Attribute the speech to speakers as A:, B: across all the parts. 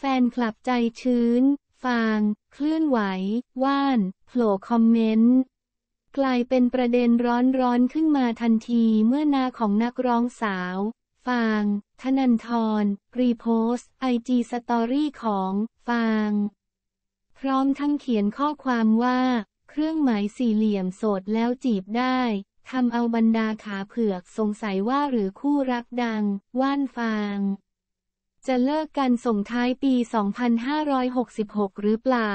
A: แฟนคลับใจชื้น ฟาง คลื่นไหว ว่านโผล่คอมเมนต์กลายเป็นประเด็นร้อนร้อนขึ้นมาทันทีเมื่อนาของนักร้องสาว ฟางธนันทร รีโพสไอจีสตอรี่ของ ฟาง พร้อมทั้งเขียนข้อความว่า เครื่องหมายสี่เหลี่ยมโสดแล้วจีบได้ทำเอาบรรดาขาเผือกสงสัยว่าหรือคู่รักดัง ว่านฟางจะเลิกกันส่งท้ายปี 2566 หรือเปล่า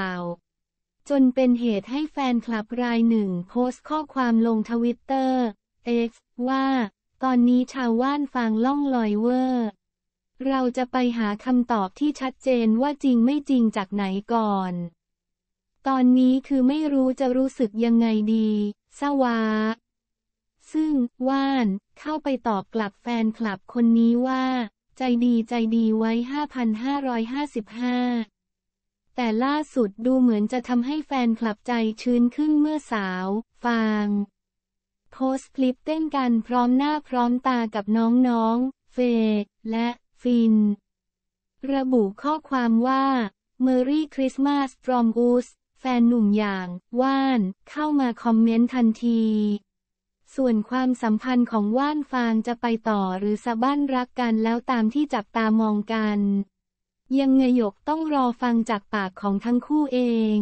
A: จนเป็นเหตุให้แฟนคลับรายหนึ่ง โพสต์ข้อความลงทวิตเตอร์ X ว่า ตอนนี้ชาวว่านฟังล่องลอยเวอร์ เราจะไปหาคำตอบที่ชัดเจนว่าจริงไม่จริงจากไหนก่อน ตอนนี้คือไม่รู้จะรู้สึกยังไงดีสวาซึ่งว่าน เข้าไปตอบกลับแฟนคลับคนนี้ว่าใจดีใจดีไว้ 5,555 แต่ล่าสุดดูเหมือนจะทำให้แฟนคลับใจชื้นขึ้นเมื่อสาว ฟาง โพสคลิปเต้นกันพร้อมหน้าพร้อมตากับน้องๆเฟยและฟิน ระบุข้อความว่า Merry Christmas from us แฟนหนุ่มอย่าง ว่าน เข้ามาคอมเมนต์ทันทีส่วนความสัมพันธ์ของว่านฟานจะไปต่อหรือสะบั้นรักกันแล้วตามที่จับตามองกัน ยังไงหยกต้องรอฟังจากปากของทั้งคู่เอง